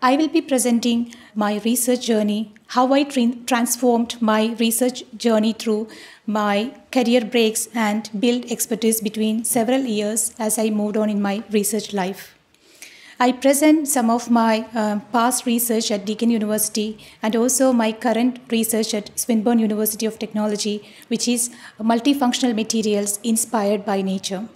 I will be presenting my research journey, how I tra- transformed my research journey through my career breaks and built expertise between several years as I moved on in my research life. I present some of my uh, past research at Deakin University and also my current research at Swinburne University of Technology, which is multifunctional materials inspired by nature.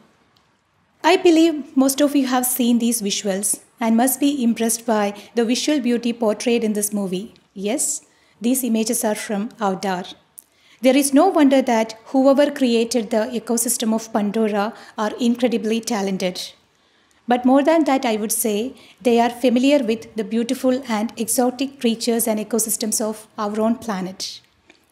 I believe most of you have seen these visuals and must be impressed by the visual beauty portrayed in this movie. Yes, these images are from Avatar. There is no wonder that whoever created the ecosystem of Pandora are incredibly talented. But more than that, I would say they are familiar with the beautiful and exotic creatures and ecosystems of our own planet.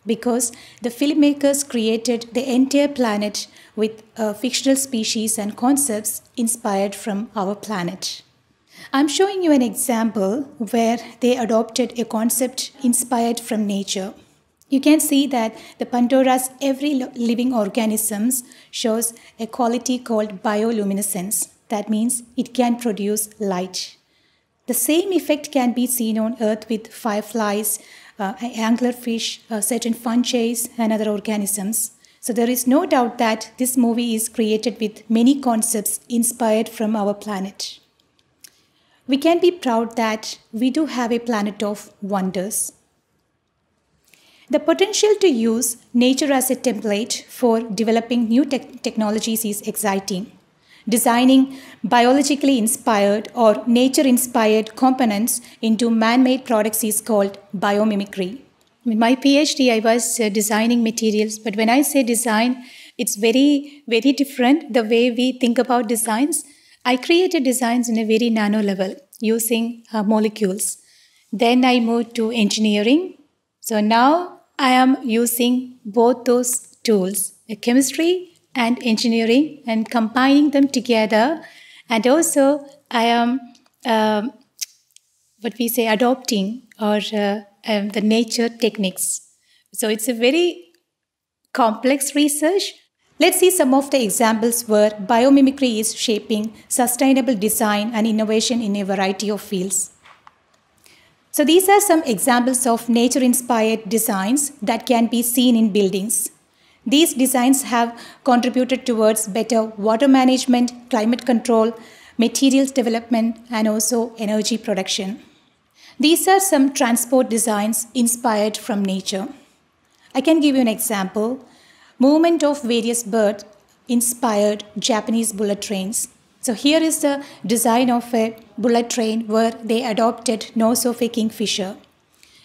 Because the filmmakers created the entire planet with uh, fictional species and concepts inspired from our planet. I'm showing you an example where they adopted a concept inspired from nature. You can see that the Pandora's every living organisms shows a quality called bioluminescence. That means it can produce light. The same effect can be seen on Earth with fireflies, uh, anglerfish, uh, certain fungi, and other organisms. So there is no doubt that this movie is created with many concepts inspired from our planet we can be proud that we do have a planet of wonders. The potential to use nature as a template for developing new te technologies is exciting. Designing biologically inspired or nature inspired components into man made products is called biomimicry. In my PhD, I was uh, designing materials, but when I say design, it's very, very different the way we think about designs. I created designs in a very nano level using uh, molecules. Then I moved to engineering. So now I am using both those tools, chemistry and engineering, and combining them together. And also I am um, what we say adopting or uh, um, the nature techniques. So it's a very complex research, Let's see some of the examples where biomimicry is shaping sustainable design and innovation in a variety of fields. So these are some examples of nature-inspired designs that can be seen in buildings. These designs have contributed towards better water management, climate control, materials development, and also energy production. These are some transport designs inspired from nature. I can give you an example movement of various birds inspired Japanese bullet trains. So here is the design of a bullet train where they adopted nose of a kingfisher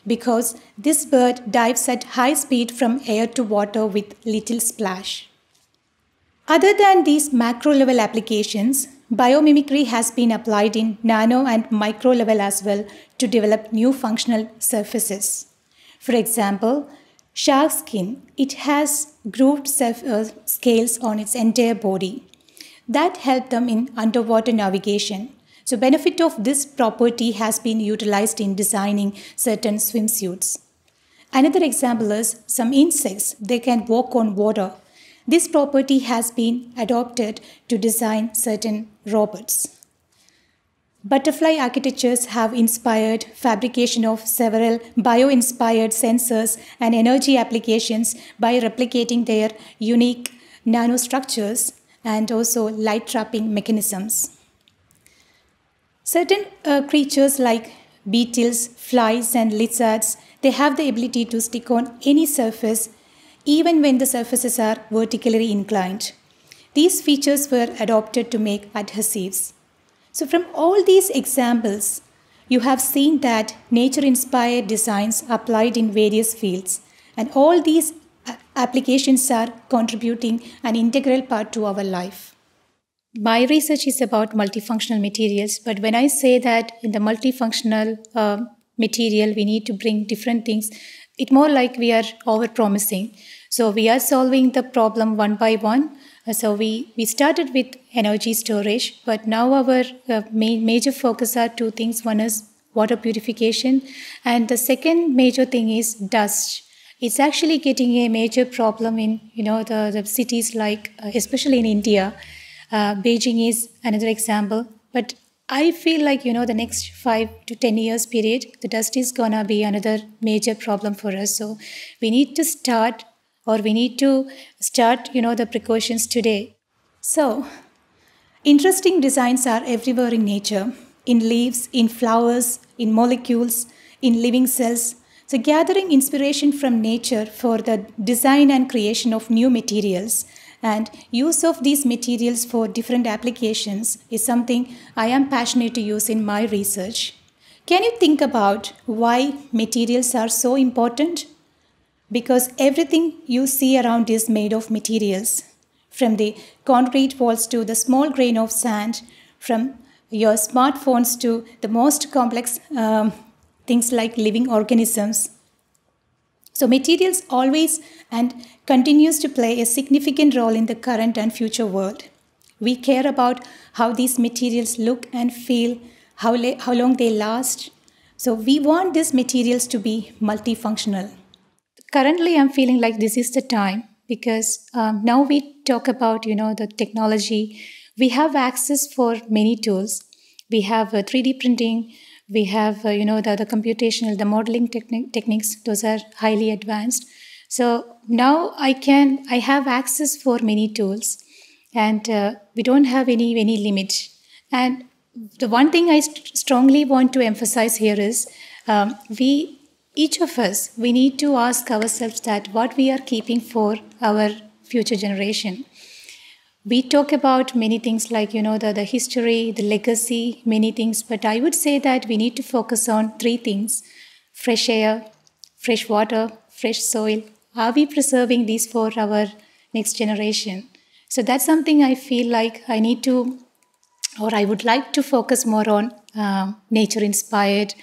because this bird dives at high speed from air to water with little splash. Other than these macro level applications, biomimicry has been applied in nano and micro level as well to develop new functional surfaces. For example, shark skin, it has grooved uh, scales on its entire body. That help them in underwater navigation. So benefit of this property has been utilized in designing certain swimsuits. Another example is some insects, they can walk on water. This property has been adopted to design certain robots. Butterfly architectures have inspired fabrication of several bio-inspired sensors and energy applications by replicating their unique nanostructures and also light trapping mechanisms. Certain uh, creatures like beetles, flies and lizards, they have the ability to stick on any surface even when the surfaces are vertically inclined. These features were adopted to make adhesives. So, from all these examples, you have seen that nature inspired designs applied in various fields, and all these applications are contributing an integral part to our life. My research is about multifunctional materials, but when I say that in the multifunctional uh, material, we need to bring different things, it's more like we are over promising. So, we are solving the problem one by one uh, so we, we started with energy storage, but now our uh, major focus are two things. One is water purification, and the second major thing is dust. It's actually getting a major problem in you know the, the cities like uh, especially in India. Uh, Beijing is another example, but I feel like you know the next five to ten years period, the dust is gonna be another major problem for us. So we need to start or we need to start you know the precautions today so interesting designs are everywhere in nature in leaves in flowers in molecules in living cells so gathering inspiration from nature for the design and creation of new materials and use of these materials for different applications is something i am passionate to use in my research can you think about why materials are so important because everything you see around is made of materials, from the concrete walls to the small grain of sand, from your smartphones to the most complex um, things like living organisms. So materials always and continues to play a significant role in the current and future world. We care about how these materials look and feel, how, how long they last. So we want these materials to be multifunctional currently i'm feeling like this is the time because um, now we talk about you know the technology we have access for many tools we have uh, 3d printing we have uh, you know the, the computational the modeling techni- techniques those are highly advanced so now i can i have access for many tools and uh, we don't have any any limit and the one thing i st- strongly want to emphasize here is um, we each of us, we need to ask ourselves that what we are keeping for our future generation. We talk about many things like, you know, the, the history, the legacy, many things, but I would say that we need to focus on three things fresh air, fresh water, fresh soil. Are we preserving these for our next generation? So that's something I feel like I need to, or I would like to focus more on uh, nature inspired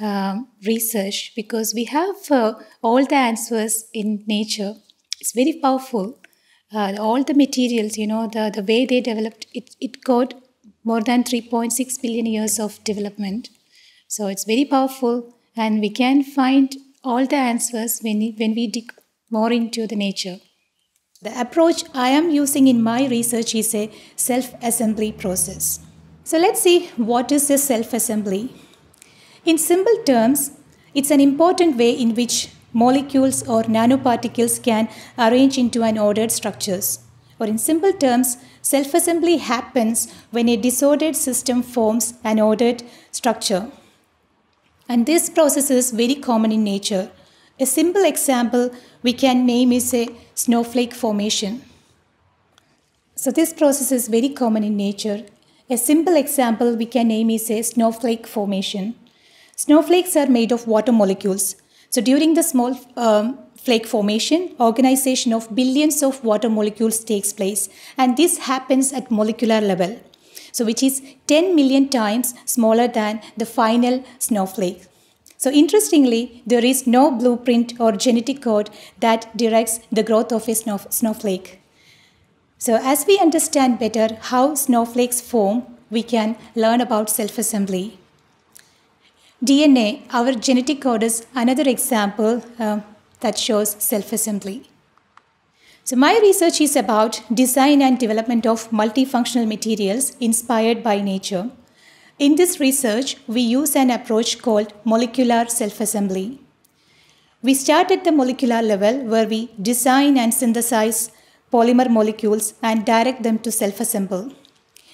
um, research because we have uh, all the answers in nature. It's very powerful. Uh, all the materials, you know, the, the way they developed, it, it got more than 3.6 billion years of development. So it's very powerful and we can find all the answers when, when we dig more into the nature. The approach I am using in my research is a self assembly process. So let's see what is a self assembly. In simple terms, it's an important way in which molecules or nanoparticles can arrange into an ordered structures. Or in simple terms, self-assembly happens when a disordered system forms an ordered structure. And this process is very common in nature. A simple example we can name is a snowflake formation. So this process is very common in nature. A simple example we can name is a snowflake formation. Snowflakes are made of water molecules. So during the small um, flake formation, organization of billions of water molecules takes place. And this happens at molecular level. So which is 10 million times smaller than the final snowflake. So interestingly, there is no blueprint or genetic code that directs the growth of a snow snowflake. So as we understand better how snowflakes form, we can learn about self-assembly. DNA, our genetic code, is another example uh, that shows self assembly. So, my research is about design and development of multifunctional materials inspired by nature. In this research, we use an approach called molecular self assembly. We start at the molecular level where we design and synthesize polymer molecules and direct them to self assemble.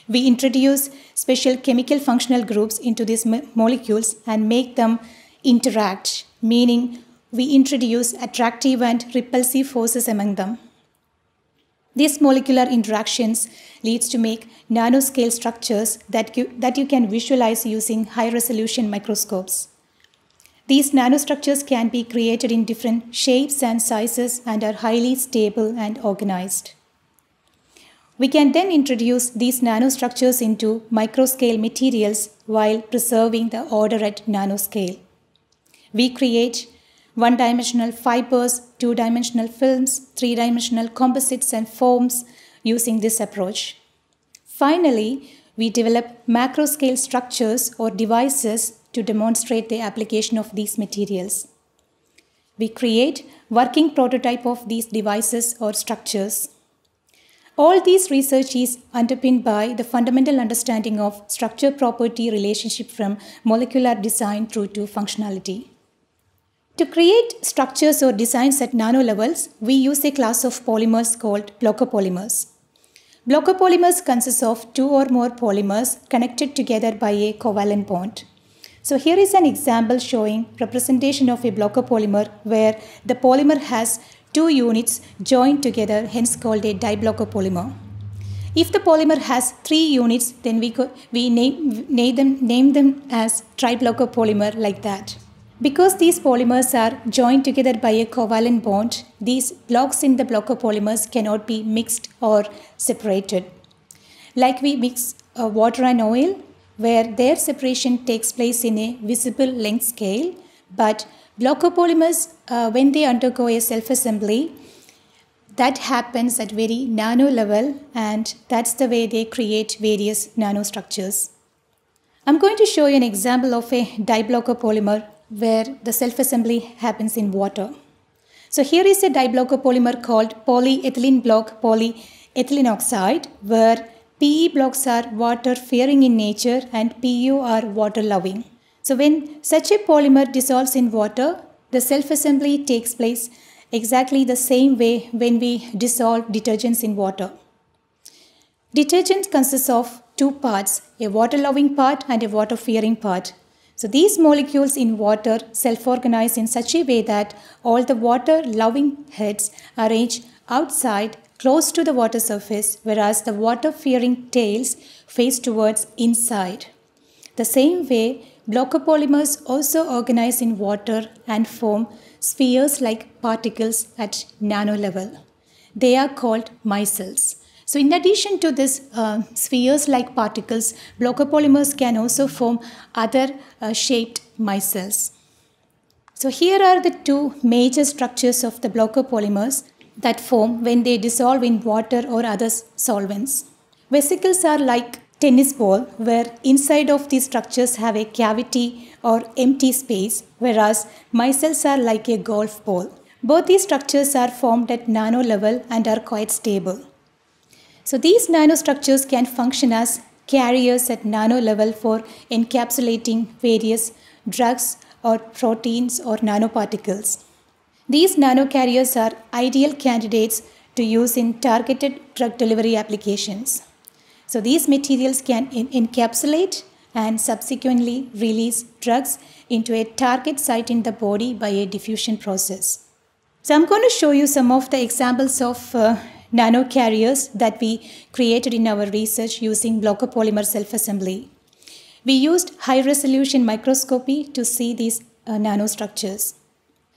We introduce special chemical functional groups into these molecules and make them interact, meaning we introduce attractive and repulsive forces among them. These molecular interactions leads to make nanoscale structures that you, that you can visualize using high-resolution microscopes. These nanostructures can be created in different shapes and sizes and are highly stable and organized. We can then introduce these nanostructures into microscale materials while preserving the order at nanoscale. We create one dimensional fibers, two dimensional films, three dimensional composites and forms using this approach. Finally, we develop macroscale structures or devices to demonstrate the application of these materials. We create working prototype of these devices or structures. All these research is underpinned by the fundamental understanding of structure property relationship from molecular design through to functionality. To create structures or designs at nano levels, we use a class of polymers called polymers. Blocker polymers consist of two or more polymers connected together by a covalent bond. So here is an example showing representation of a polymer where the polymer has two units joined together, hence called a polymer. If the polymer has three units, then we, we name, name, them, name them as like that. Because these polymers are joined together by a covalent bond, these blocks in the polymers cannot be mixed or separated. Like we mix uh, water and oil, where their separation takes place in a visible length scale, but blockopolymers, uh, when they undergo a self-assembly, that happens at very nano level and that's the way they create various nanostructures. I'm going to show you an example of a diblockopolymer where the self-assembly happens in water. So here is a diblockopolymer called polyethylene block polyethylene oxide where PE blocks are water fearing in nature and PU are water loving. So when such a polymer dissolves in water, the self-assembly takes place exactly the same way when we dissolve detergents in water. Detergent consists of two parts, a water-loving part and a water-fearing part. So these molecules in water self-organize in such a way that all the water-loving heads are arranged outside close to the water surface whereas the water-fearing tails face towards inside. The same way, Glaucopolymers also organize in water and form spheres like particles at nano level. They are called micelles. So in addition to this uh, spheres like particles, glaucopolymers can also form other uh, shaped micelles. So here are the two major structures of the glaucopolymers that form when they dissolve in water or other solvents. Vesicles are like tennis ball where inside of these structures have a cavity or empty space whereas micelles are like a golf ball. Both these structures are formed at nano level and are quite stable. So these nanostructures can function as carriers at nano level for encapsulating various drugs or proteins or nanoparticles. These nanocarriers are ideal candidates to use in targeted drug delivery applications. So these materials can encapsulate and subsequently release drugs into a target site in the body by a diffusion process. So I'm going to show you some of the examples of uh, nanocarriers that we created in our research using blockopolymer self-assembly. We used high-resolution microscopy to see these uh, nanostructures.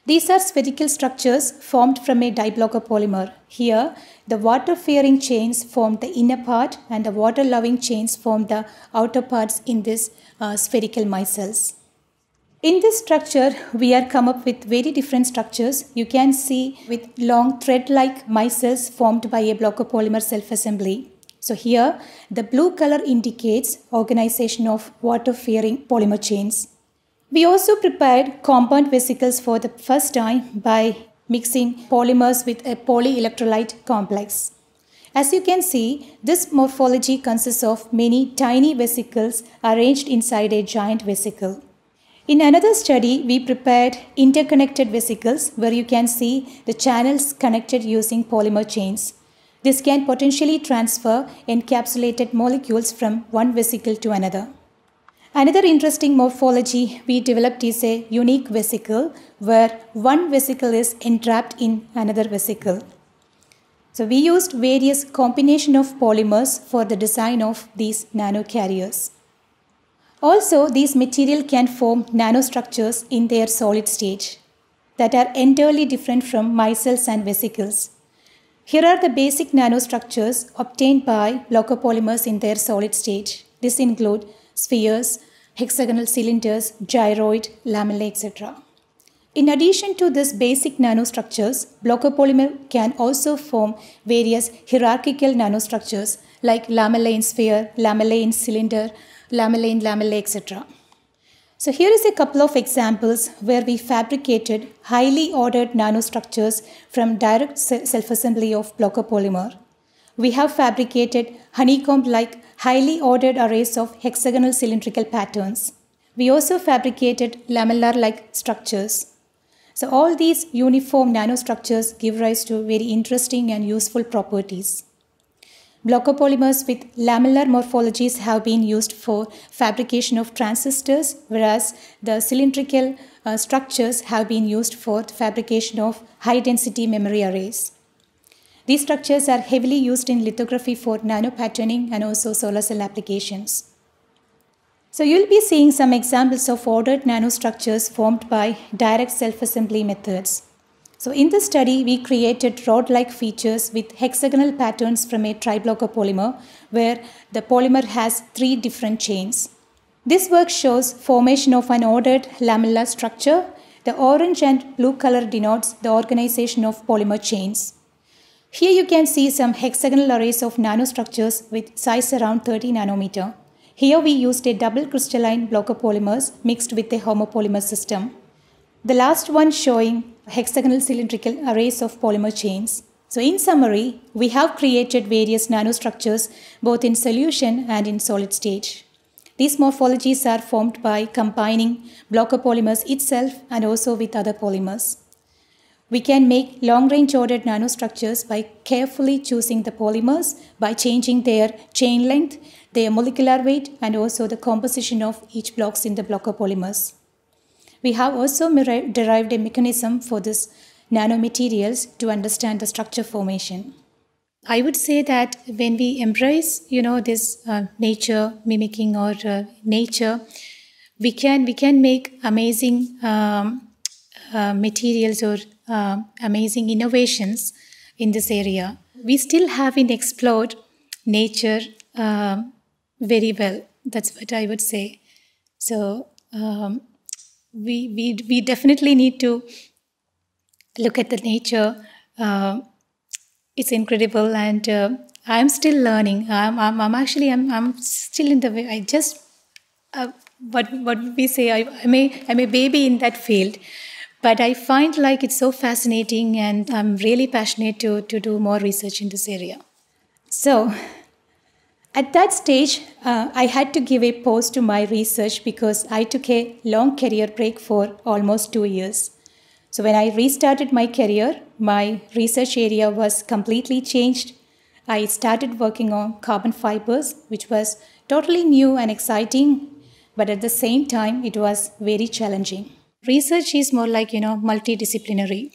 These are spherical structures formed from a diblocker polymer. Here, the water-fearing chains form the inner part and the water-loving chains form the outer parts in these uh, spherical micelles. In this structure, we are come up with very different structures. You can see with long thread-like micelles formed by a blocker polymer self-assembly. So here, the blue color indicates organization of water-fearing polymer chains. We also prepared compound vesicles for the first time by mixing polymers with a polyelectrolyte complex. As you can see, this morphology consists of many tiny vesicles arranged inside a giant vesicle. In another study, we prepared interconnected vesicles where you can see the channels connected using polymer chains. This can potentially transfer encapsulated molecules from one vesicle to another. Another interesting morphology we developed is a unique vesicle where one vesicle is entrapped in another vesicle. So we used various combination of polymers for the design of these nanocarriers. Also, these material can form nanostructures in their solid stage that are entirely different from micelles and vesicles. Here are the basic nanostructures obtained by polymers in their solid stage. This include spheres, hexagonal cylinders, gyroid, lamellae, etc. In addition to these basic nanostructures, polymer can also form various hierarchical nanostructures like lamellae in sphere, lamellae in cylinder, lamellae in lamellae, etc. So here is a couple of examples where we fabricated highly ordered nanostructures from direct self-assembly of polymer. We have fabricated honeycomb-like highly ordered arrays of hexagonal cylindrical patterns. We also fabricated lamellar-like structures. So all these uniform nanostructures give rise to very interesting and useful properties. Blockopolymers with lamellar morphologies have been used for fabrication of transistors, whereas the cylindrical uh, structures have been used for fabrication of high-density memory arrays. These structures are heavily used in lithography for nanopatterning and also solar cell applications. So you'll be seeing some examples of ordered nanostructures formed by direct self-assembly methods. So in this study, we created rod-like features with hexagonal patterns from a triblocker polymer where the polymer has three different chains. This work shows formation of an ordered lamellar structure. The orange and blue color denotes the organization of polymer chains. Here you can see some hexagonal arrays of nanostructures with size around 30 nanometer. Here we used a double crystalline block of polymers mixed with a homopolymer system. The last one showing hexagonal cylindrical arrays of polymer chains. So in summary, we have created various nanostructures both in solution and in solid state. These morphologies are formed by combining blocker polymers itself and also with other polymers. We can make long-range ordered nanostructures by carefully choosing the polymers by changing their chain length, their molecular weight, and also the composition of each blocks in the blocker polymers. We have also derived a mechanism for this nanomaterials to understand the structure formation. I would say that when we embrace, you know, this uh, nature mimicking or uh, nature, we can we can make amazing um, uh, materials or uh, amazing innovations in this area. We still haven't explored nature um, very well. That's what I would say. So um, we, we, we definitely need to look at the nature. Uh, it's incredible, and uh, I'm still learning. I'm, I'm, I'm, actually I'm, I'm still in the way. I just uh, what what we say. I, I'm a, I'm a baby in that field, but I find like it's so fascinating and I'm really passionate to, to do more research in this area. So at that stage, uh, I had to give a pause to my research because I took a long career break for almost two years. So when I restarted my career, my research area was completely changed. I started working on carbon fibers, which was totally new and exciting, but at the same time, it was very challenging research is more like, you know, multidisciplinary.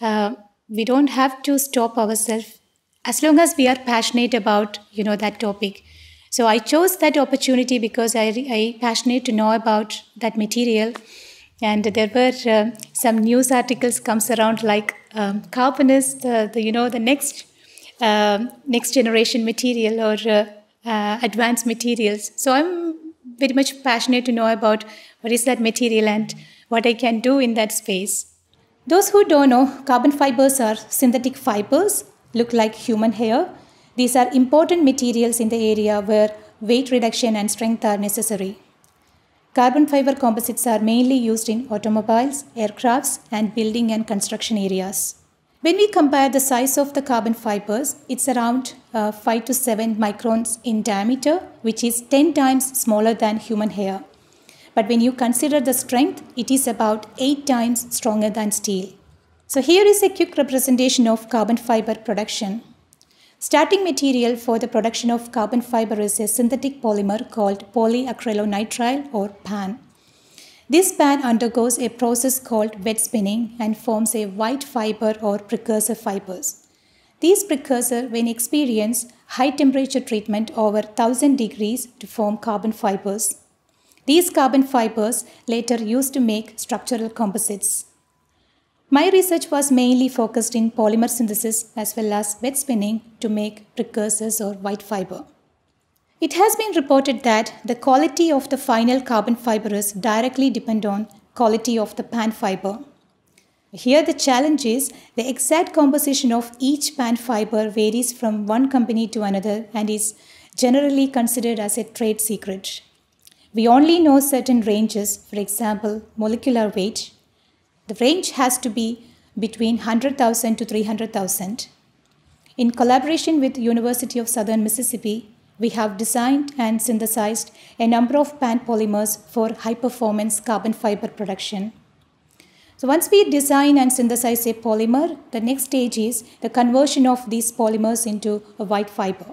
Uh, we don't have to stop ourselves as long as we are passionate about, you know, that topic. So I chose that opportunity because I, I passionate to know about that material. And there were uh, some news articles comes around like um, carbon is the, the, you know, the next, uh, next generation material or uh, uh, advanced materials. So I'm very much passionate to know about what is that material and what I can do in that space. Those who don't know, carbon fibers are synthetic fibers, look like human hair. These are important materials in the area where weight reduction and strength are necessary. Carbon fiber composites are mainly used in automobiles, aircrafts, and building and construction areas. When we compare the size of the carbon fibers, it's around uh, 5 to 7 microns in diameter, which is 10 times smaller than human hair. But when you consider the strength, it is about 8 times stronger than steel. So here is a quick representation of carbon fiber production. Starting material for the production of carbon fiber is a synthetic polymer called polyacrylonitrile or PAN. This PAN undergoes a process called wet spinning and forms a white fiber or precursor fibers. These precursor, when experienced, high temperature treatment over 1000 degrees to form carbon fibers. These carbon fibers later used to make structural composites. My research was mainly focused in polymer synthesis as well as wet spinning to make precursors or white fiber. It has been reported that the quality of the final carbon fiber is directly depend on quality of the pan fiber. Here the challenge is the exact composition of each pan fiber varies from one company to another and is generally considered as a trade secret. We only know certain ranges, for example, molecular weight. The range has to be between 100,000 to 300,000. In collaboration with University of Southern Mississippi, we have designed and synthesized a number of PAN polymers for high-performance carbon fiber production. So once we design and synthesize a polymer, the next stage is the conversion of these polymers into a white fiber.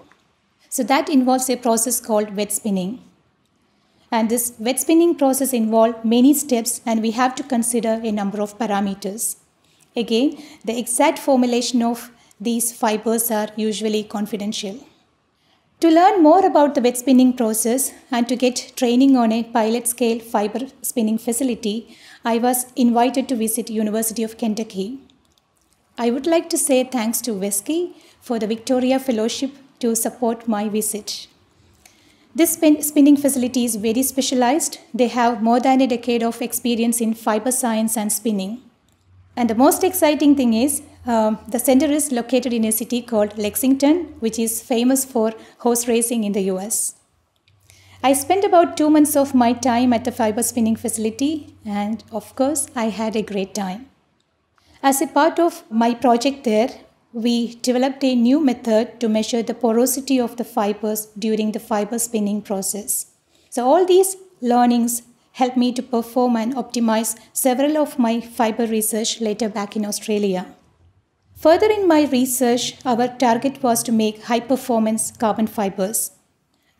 So that involves a process called wet spinning. And this wet spinning process involves many steps and we have to consider a number of parameters. Again, the exact formulation of these fibers are usually confidential. To learn more about the wet spinning process and to get training on a pilot scale fiber spinning facility, I was invited to visit University of Kentucky. I would like to say thanks to WESCE for the Victoria Fellowship to support my visit. This spin spinning facility is very specialized. They have more than a decade of experience in fiber science and spinning. And the most exciting thing is um, the center is located in a city called Lexington, which is famous for horse racing in the US. I spent about two months of my time at the fiber spinning facility, and of course, I had a great time. As a part of my project there, we developed a new method to measure the porosity of the fibers during the fiber spinning process. So all these learnings helped me to perform and optimize several of my fiber research later back in Australia. Further in my research, our target was to make high performance carbon fibers.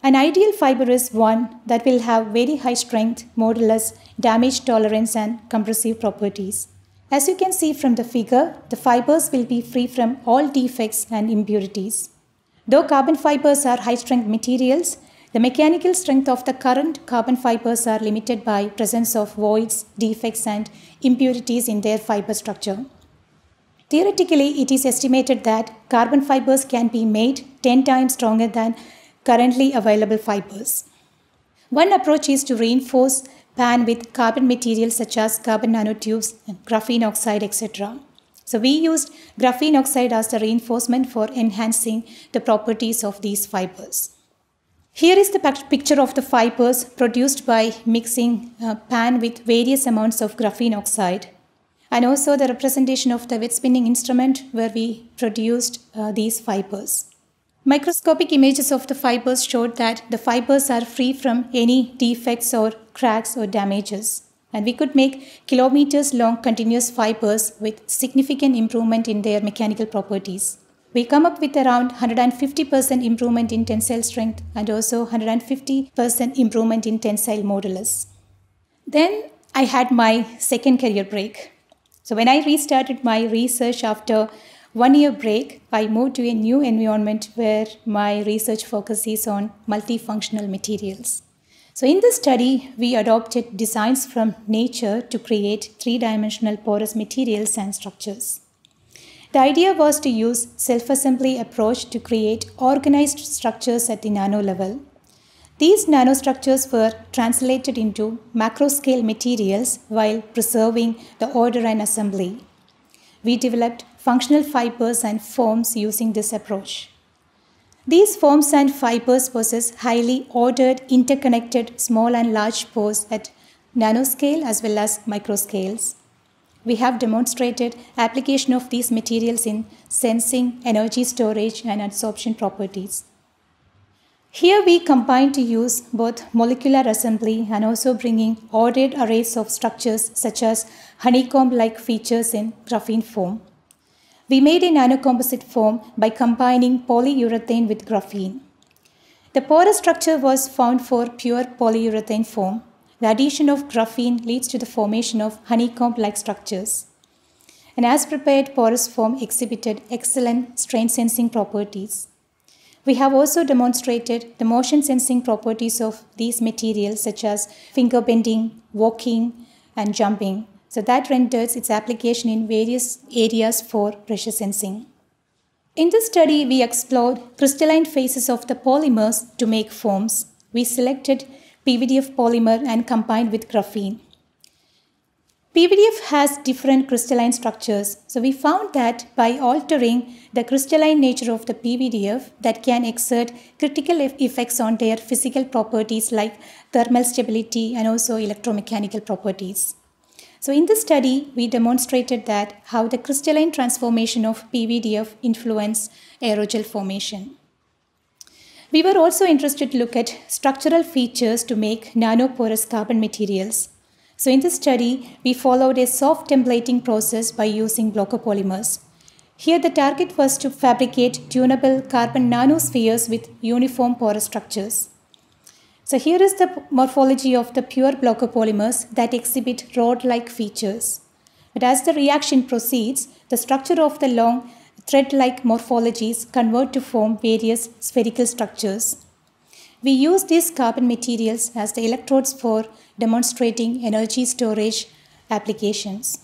An ideal fiber is one that will have very high strength, modulus, damage tolerance and compressive properties. As you can see from the figure, the fibers will be free from all defects and impurities. Though carbon fibers are high-strength materials, the mechanical strength of the current carbon fibers are limited by presence of voids, defects and impurities in their fiber structure. Theoretically, it is estimated that carbon fibers can be made 10 times stronger than currently available fibers. One approach is to reinforce pan with carbon materials such as carbon nanotubes, graphene oxide, etc. So we used graphene oxide as the reinforcement for enhancing the properties of these fibers. Here is the picture of the fibers produced by mixing a uh, pan with various amounts of graphene oxide and also the representation of the wet spinning instrument where we produced uh, these fibers. Microscopic images of the fibers showed that the fibers are free from any defects or cracks or damages. And we could make kilometers long continuous fibers with significant improvement in their mechanical properties. We come up with around 150% improvement in tensile strength and also 150% improvement in tensile modulus. Then I had my second career break. So when I restarted my research after one year break, I moved to a new environment where my research focuses on multifunctional materials. So in this study, we adopted designs from nature to create three-dimensional porous materials and structures. The idea was to use self-assembly approach to create organized structures at the nano level. These nanostructures were translated into macro-scale materials while preserving the order and assembly. We developed functional fibers and forms using this approach. These forms and fibers possess highly ordered, interconnected small and large pores at nanoscale as well as microscales. We have demonstrated application of these materials in sensing, energy storage and adsorption properties. Here we combine to use both molecular assembly and also bringing ordered arrays of structures such as honeycomb-like features in graphene foam. We made a nanocomposite foam by combining polyurethane with graphene. The porous structure was found for pure polyurethane foam. The addition of graphene leads to the formation of honeycomb-like structures. An as-prepared porous foam exhibited excellent strain-sensing properties. We have also demonstrated the motion-sensing properties of these materials such as finger bending, walking, and jumping. So that renders its application in various areas for pressure sensing. In this study, we explored crystalline phases of the polymers to make foams. We selected PVDF polymer and combined with graphene. PVDF has different crystalline structures, so we found that by altering the crystalline nature of the PVDF that can exert critical effects on their physical properties like thermal stability and also electromechanical properties. So in this study, we demonstrated that how the crystalline transformation of PVDF influence aerogel formation. We were also interested to look at structural features to make nanoporous carbon materials. So in this study, we followed a soft templating process by using blockopolymers. Here the target was to fabricate tunable carbon nanospheres with uniform porous structures. So here is the morphology of the pure polymers that exhibit rod-like features. But as the reaction proceeds, the structure of the long thread-like morphologies convert to form various spherical structures. We use these carbon materials as the electrodes for demonstrating energy storage applications.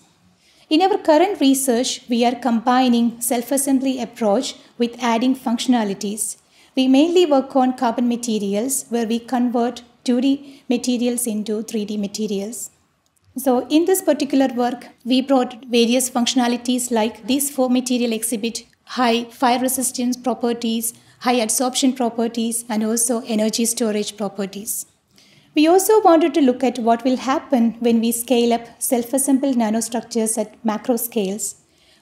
In our current research, we are combining self-assembly approach with adding functionalities we mainly work on carbon materials where we convert 2D materials into 3D materials. So in this particular work, we brought various functionalities like these four material exhibit high fire resistance properties, high adsorption properties, and also energy storage properties. We also wanted to look at what will happen when we scale up self-assembled nanostructures at macro scales.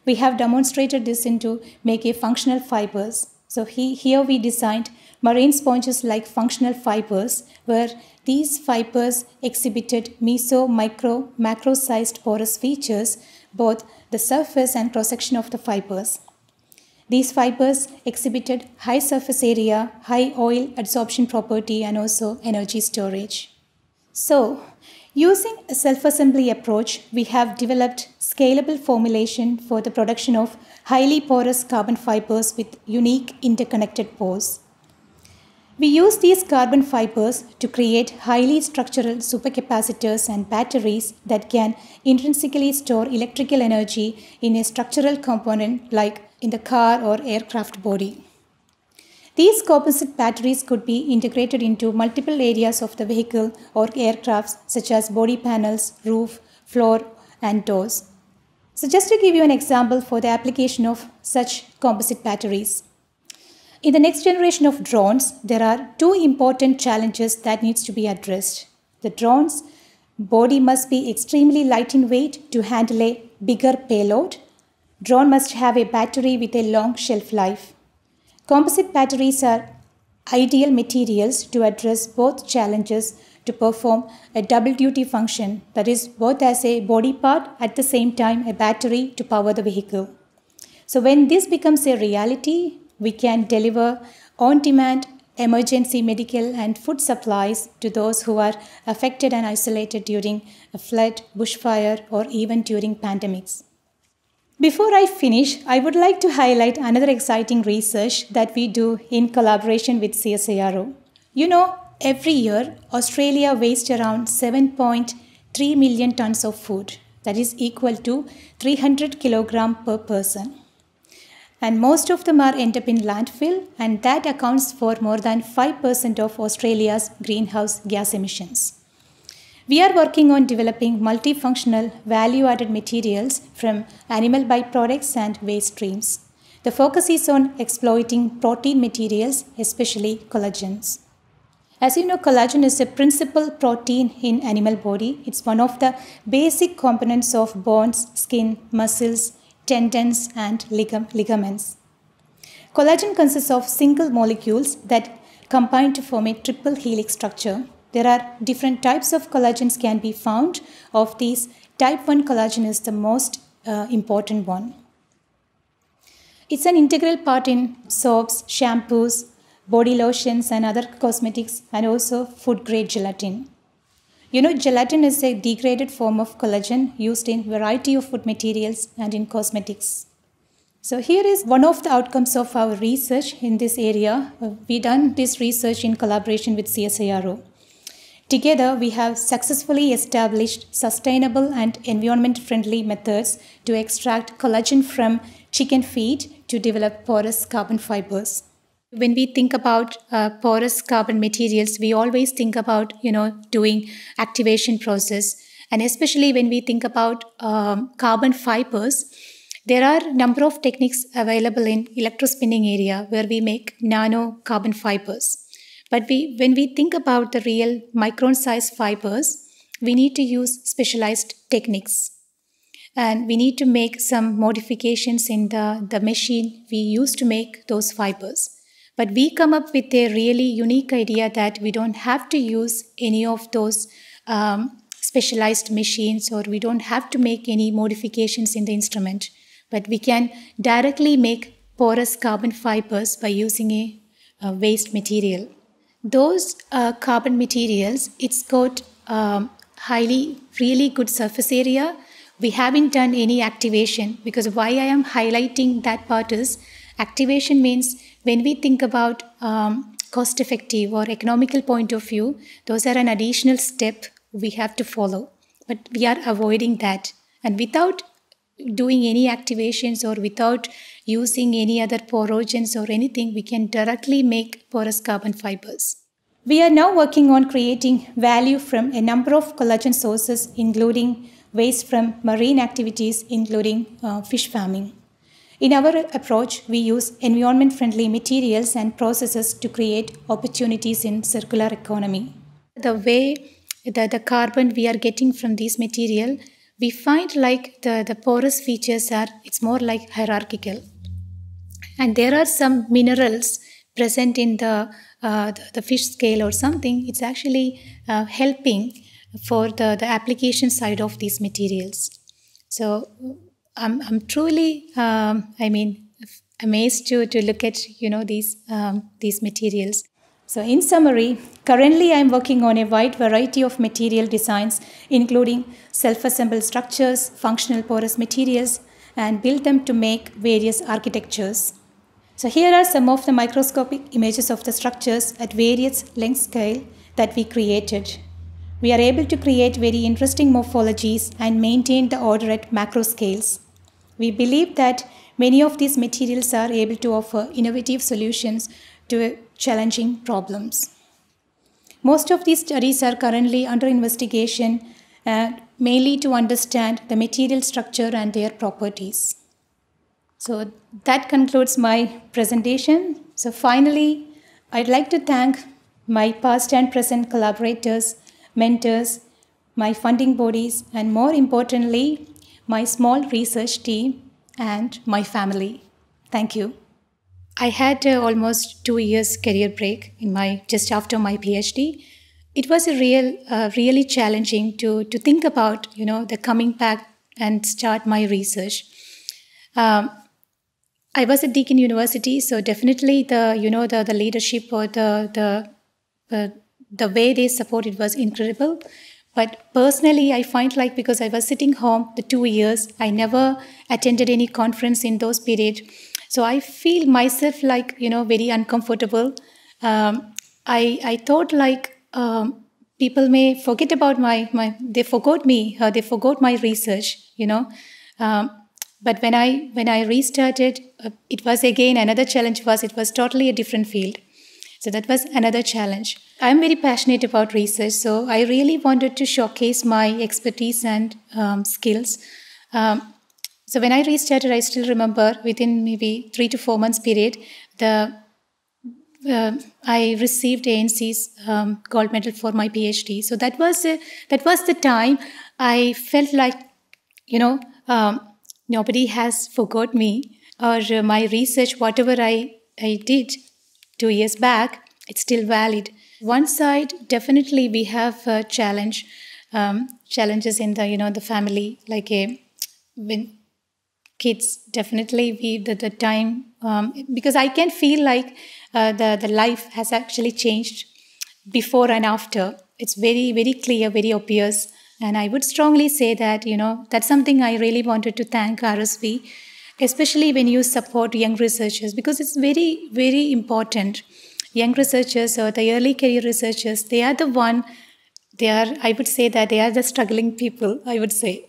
We have demonstrated this into make a functional fibers so he, here we designed marine sponges like functional fibers where these fibers exhibited meso, micro, macro-sized porous features, both the surface and cross-section of the fibers. These fibers exhibited high surface area, high oil adsorption property and also energy storage. So Using a self-assembly approach, we have developed scalable formulation for the production of highly porous carbon fibers with unique interconnected pores. We use these carbon fibers to create highly structural supercapacitors and batteries that can intrinsically store electrical energy in a structural component like in the car or aircraft body. These composite batteries could be integrated into multiple areas of the vehicle or aircrafts such as body panels, roof, floor and doors. So just to give you an example for the application of such composite batteries. In the next generation of drones, there are two important challenges that needs to be addressed. The drone's body must be extremely light in weight to handle a bigger payload. Drone must have a battery with a long shelf life. Composite batteries are ideal materials to address both challenges to perform a double duty function, that is, both as a body part at the same time a battery to power the vehicle. So, when this becomes a reality, we can deliver on demand emergency medical and food supplies to those who are affected and isolated during a flood, bushfire, or even during pandemics. Before I finish, I would like to highlight another exciting research that we do in collaboration with CSIRO. You know, every year Australia wastes around 7.3 million tons of food, that is equal to 300 kilograms per person. And most of them are end up in landfill, and that accounts for more than 5% of Australia's greenhouse gas emissions. We are working on developing multifunctional value-added materials from animal byproducts and waste streams. The focus is on exploiting protein materials, especially collagens. As you know, collagen is a principal protein in animal body. It's one of the basic components of bones, skin, muscles, tendons, and ligaments. Collagen consists of single molecules that combine to form a triple helix structure. There are different types of collagens can be found. Of these, type 1 collagen is the most uh, important one. It's an integral part in soaps, shampoos, body lotions and other cosmetics and also food grade gelatin. You know, gelatin is a degraded form of collagen used in variety of food materials and in cosmetics. So here is one of the outcomes of our research in this area. Uh, we done this research in collaboration with CSIRO. Together, we have successfully established sustainable and environment friendly methods to extract collagen from chicken feed to develop porous carbon fibers. When we think about uh, porous carbon materials, we always think about you know doing activation process, and especially when we think about um, carbon fibers, there are a number of techniques available in electrospinning area where we make nano carbon fibers. But we, when we think about the real micron-sized fibers, we need to use specialized techniques. And we need to make some modifications in the, the machine we use to make those fibers. But we come up with a really unique idea that we don't have to use any of those um, specialized machines or we don't have to make any modifications in the instrument. But we can directly make porous carbon fibers by using a, a waste material. Those uh, carbon materials, it's got um, highly, really good surface area. We haven't done any activation because why I am highlighting that part is activation means when we think about um, cost effective or economical point of view, those are an additional step we have to follow. But we are avoiding that. And without doing any activations or without using any other porogens or anything, we can directly make porous carbon fibers. We are now working on creating value from a number of collagen sources, including waste from marine activities, including uh, fish farming. In our approach, we use environment friendly materials and processes to create opportunities in circular economy. The way that the carbon we are getting from this material, we find like the, the porous features are, it's more like hierarchical and there are some minerals present in the, uh, the, the, fish scale or something, it's actually uh, helping for the, the application side of these materials. So I'm, I'm truly, um, I mean, amazed to, to look at, you know, these, um, these materials. So in summary, currently I'm working on a wide variety of material designs, including self-assembled structures, functional porous materials, and build them to make various architectures. So here are some of the microscopic images of the structures at various length scale that we created. We are able to create very interesting morphologies and maintain the order at macro scales. We believe that many of these materials are able to offer innovative solutions to challenging problems. Most of these studies are currently under investigation uh, mainly to understand the material structure and their properties. So that concludes my presentation. So finally, I'd like to thank my past and present collaborators, mentors, my funding bodies, and more importantly, my small research team and my family. Thank you. I had uh, almost two years career break in my just after my PhD. It was a real, uh, really challenging to to think about you know the coming back and start my research. Um, I was at Deakin University, so definitely the you know the the leadership or the the uh, the way they supported was incredible. But personally, I find like because I was sitting home the two years, I never attended any conference in those period, so I feel myself like you know very uncomfortable. Um, I I thought like. Um, people may forget about my, my they forgot me uh, they forgot my research you know um, but when I when I restarted, uh, it was again another challenge. Was it was totally a different field, so that was another challenge. I'm very passionate about research, so I really wanted to showcase my expertise and um, skills. Um, so when I restarted, I still remember within maybe three to four months period, the uh, I received ANC's um, gold medal for my PhD. So that was uh, that was the time I felt like, you know, um, nobody has forgot me or uh, my research, whatever I, I did two years back, it's still valid. One side, definitely we have a challenge, um, challenges in the, you know, the family, like a, uh, when kids, definitely we, the, the time, um, because I can feel like uh, the, the life has actually changed before and after. It's very, very clear, very obvious. And I would strongly say that, you know, that's something I really wanted to thank RSV, especially when you support young researchers, because it's very, very important. Young researchers or the early career researchers, they are the one, they are, I would say that they are the struggling people, I would say.